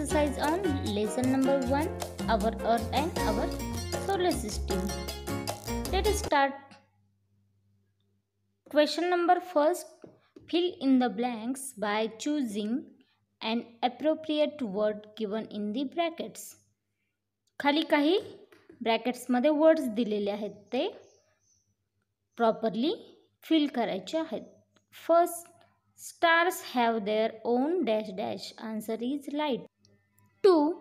exercise on lesson number 1 our earth and our solar system let us start question number first fill in the blanks by choosing an appropriate word given in the brackets खाली brackets ब्रॅकेट्समध्ये words दिलेले आहेत ते properly fill करायचे आहेत First, stars have their own dash dash. Answer is light. 2.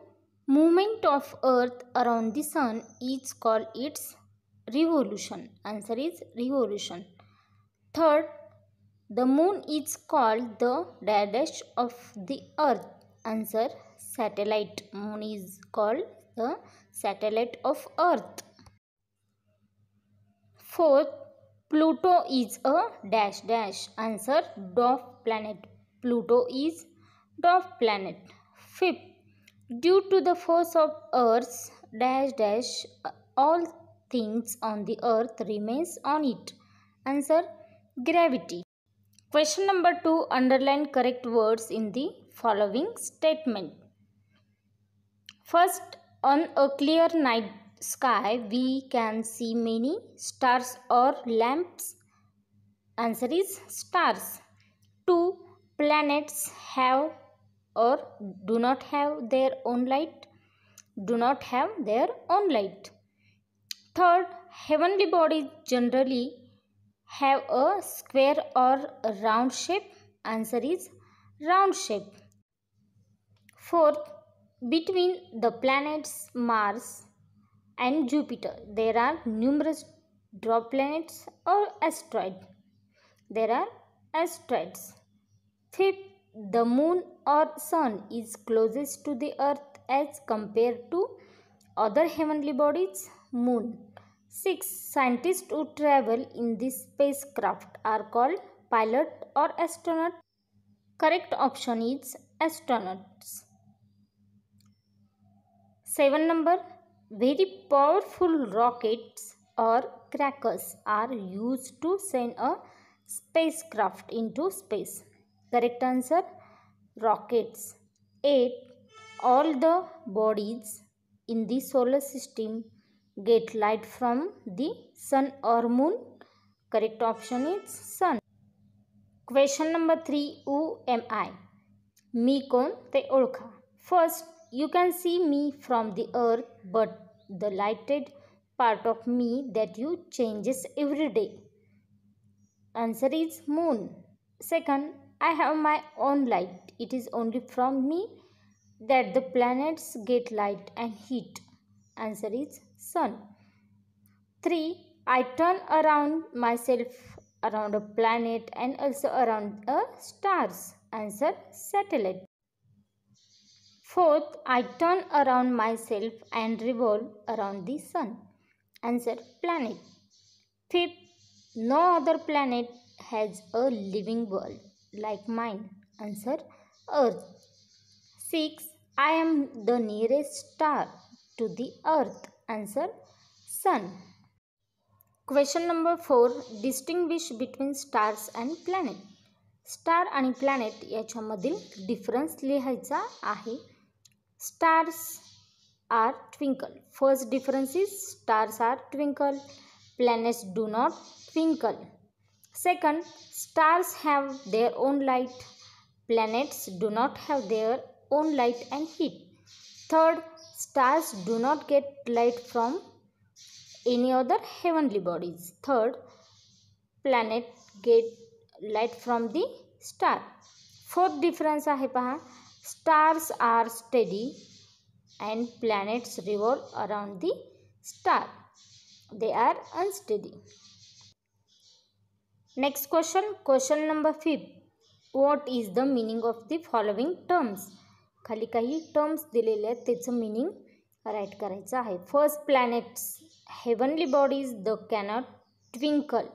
Movement of earth around the sun is called its revolution. Answer is revolution. Third, the moon is called the dash of the earth. Answer satellite. Moon is called the satellite of earth. Fourth, Pluto is a dash dash. Answer dwarf planet. Pluto is dwarf planet. Fifth, due to the force of earth's dash dash all things on the earth remains on it answer gravity question number 2 underline correct words in the following statement first on a clear night sky we can see many stars or lamps answer is stars two planets have or do not have their own light do not have their own light third heavenly bodies generally have a square or a round shape answer is round shape fourth between the planets mars and jupiter there are numerous drop planets or asteroids there are asteroids fifth the moon or sun is closest to the earth as compared to other heavenly bodies, moon. 6. Scientists who travel in this spacecraft are called pilot or astronaut. Correct option is astronauts. 7 number very powerful rockets or crackers are used to send a spacecraft into space. Correct answer rockets. 8. All the bodies in the solar system get light from the sun or moon. Correct option is sun. Question number 3. Who am I? Me kon te olkha. First, you can see me from the earth but the lighted part of me that you changes every day. Answer is moon. Second, I have my own light. It is only from me that the planets get light and heat. Answer is sun. 3. I turn around myself around a planet and also around a stars. Answer satellite. Fourth, I turn around myself and revolve around the sun. Answer planet. Fifth, no other planet has a living world. Like mind answer earth six I am the nearest star to the earth answer sun question number four distinguish between stars and planet star आणि planet याच्यामधील difference लिहायचा आहे stars are twinkle first difference is stars are twinkle planets do not twinkle Second, stars have their own light. Planets do not have their own light and heat. Third, stars do not get light from any other heavenly bodies. Third, planet get light from the star. Fourth difference आहे पहा stars are steady and planets revolve around the star. They are unsteady. Next question, question number 5. What is the meaning of the following terms? खाली काही terms दिलेले आहेत त्याचं meaning right करायचं आहे first planets heavenly bodies the cannot twinkle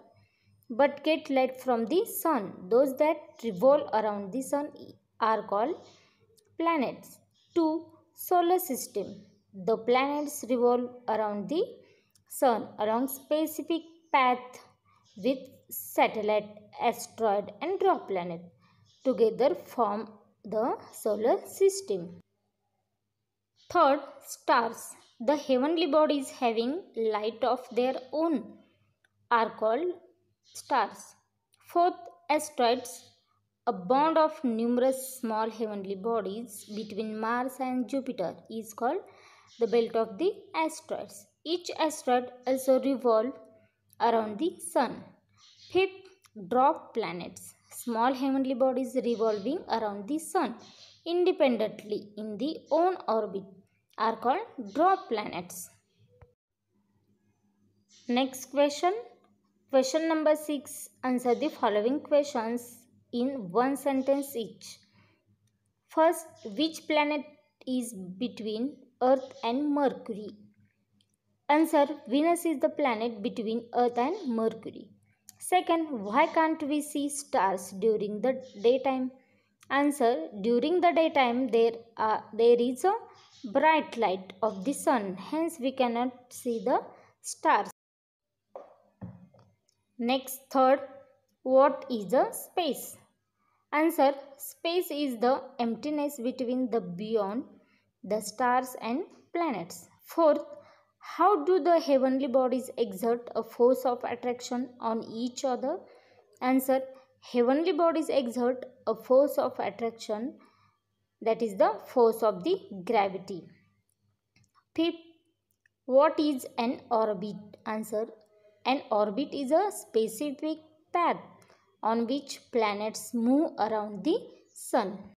but get light from the sun those that revolve around the sun are call planets to solar system the planets revolve around the sun around specific path with satellite, asteroid and dwarf planet together form the solar system. Third, stars. The heavenly bodies having light of their own are called stars. Fourth, asteroids. A bond of numerous small heavenly bodies between Mars and Jupiter is called the belt of the asteroids. Each asteroid also revolves around the sun. Fifth, drop planets. Small heavenly bodies revolving around the sun independently in the own orbit are called drop planets. Next question. Question number 6. Answer the following questions in one sentence each. First, which planet is between Earth and Mercury? Answer Venus is the planet between Earth and Mercury. Second, why can't we see stars during the daytime? Answer During the daytime, there, are, there is a bright light of the sun, hence, we cannot see the stars. Next, third, what is a space? Answer Space is the emptiness between the beyond the stars and planets. Fourth, how do the heavenly bodies exert a force of attraction on each other? Answer Heavenly bodies exert a force of attraction, that is, the force of the gravity. Fifth, what is an orbit? Answer An orbit is a specific path on which planets move around the sun.